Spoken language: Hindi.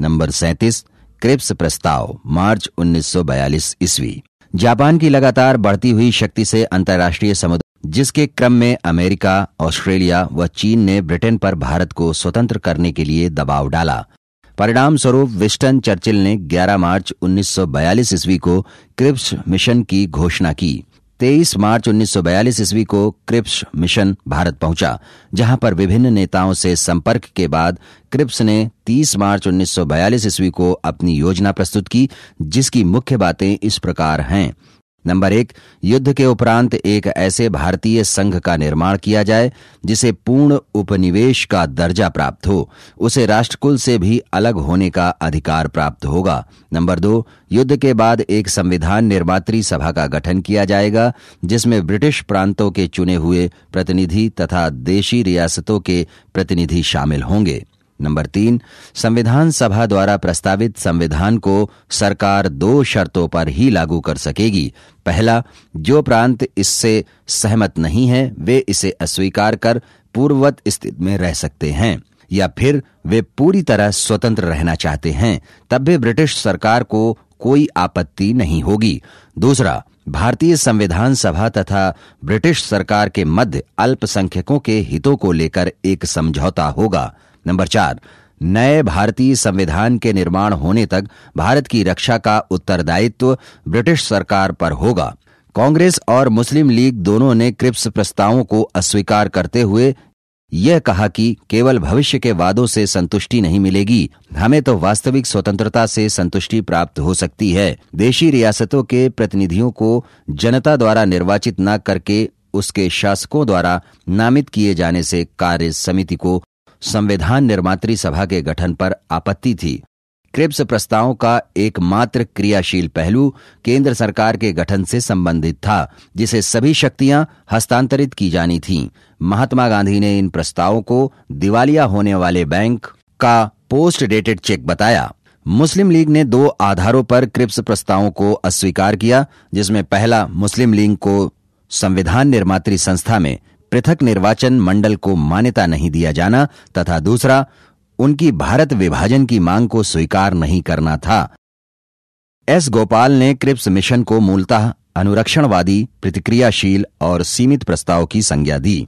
नंबर सैतीस क्रिप्स प्रस्ताव मार्च 1942 ईस्वी जापान की लगातार बढ़ती हुई शक्ति से अंतर्राष्ट्रीय समुदाय जिसके क्रम में अमेरिका ऑस्ट्रेलिया व चीन ने ब्रिटेन पर भारत को स्वतंत्र करने के लिए दबाव डाला परिणाम स्वरूप विस्टन चर्चिल ने 11 मार्च 1942 ईस्वी को क्रिप्स मिशन की घोषणा की तेईस मार्च 1942 ईस्वी को क्रिप्स मिशन भारत पहुंचा जहां पर विभिन्न नेताओं से संपर्क के बाद क्रिप्स ने 30 मार्च 1942 ईस्वी को अपनी योजना प्रस्तुत की जिसकी मुख्य बातें इस प्रकार हैं नंबर एक युद्ध के उपरांत एक ऐसे भारतीय संघ का निर्माण किया जाए जिसे पूर्ण उपनिवेश का दर्जा प्राप्त हो उसे राष्ट्रकुल से भी अलग होने का अधिकार प्राप्त होगा नंबर दो युद्ध के बाद एक संविधान निर्मात्री सभा का गठन किया जाएगा जिसमें ब्रिटिश प्रांतों के चुने हुए प्रतिनिधि तथा देशी रियासतों के प्रतिनिधि शामिल होंगे नंबर तीन संविधान सभा द्वारा प्रस्तावित संविधान को सरकार दो शर्तों पर ही लागू कर सकेगी पहला जो प्रांत इससे सहमत नहीं है वे इसे अस्वीकार कर पूर्ववत स्थिति में रह सकते हैं या फिर वे पूरी तरह स्वतंत्र रहना चाहते हैं तब भी ब्रिटिश सरकार को कोई आपत्ति नहीं होगी दूसरा भारतीय संविधान सभा तथा ब्रिटिश सरकार के मध्य अल्पसंख्यकों के हितों को लेकर एक समझौता होगा नंबर चार नए भारतीय संविधान के निर्माण होने तक भारत की रक्षा का उत्तरदायित्व ब्रिटिश सरकार पर होगा कांग्रेस और मुस्लिम लीग दोनों ने क्रिप्स प्रस्तावों को अस्वीकार करते हुए यह कहा कि केवल भविष्य के वादों से संतुष्टि नहीं मिलेगी हमें तो वास्तविक स्वतंत्रता से संतुष्टि प्राप्त हो सकती है देशी रियासतों के प्रतिनिधियों को जनता द्वारा निर्वाचित न करके उसके शासकों द्वारा नामित किए जाने से कार्य समिति को संविधान निर्मात्री सभा के गठन पर आपत्ति थी क्रिप्स प्रस्तावों का एकमात्र क्रियाशील पहलू केंद्र सरकार के गठन से संबंधित था जिसे सभी शक्तियां हस्तांतरित की जानी थीं। महात्मा गांधी ने इन प्रस्तावों को दिवालिया होने वाले बैंक का पोस्ट डेटेड चेक बताया मुस्लिम लीग ने दो आधारों पर क्रिप्स प्रस्तावों को अस्वीकार किया जिसमें पहला मुस्लिम लीग को संविधान निर्मात्री संस्था में पृथक निर्वाचन मंडल को मान्यता नहीं दिया जाना तथा दूसरा उनकी भारत विभाजन की मांग को स्वीकार नहीं करना था एस गोपाल ने क्रिप्स मिशन को मूलतः अनुरक्षणवादी प्रतिक्रियाशील और सीमित प्रस्ताव की संज्ञा दी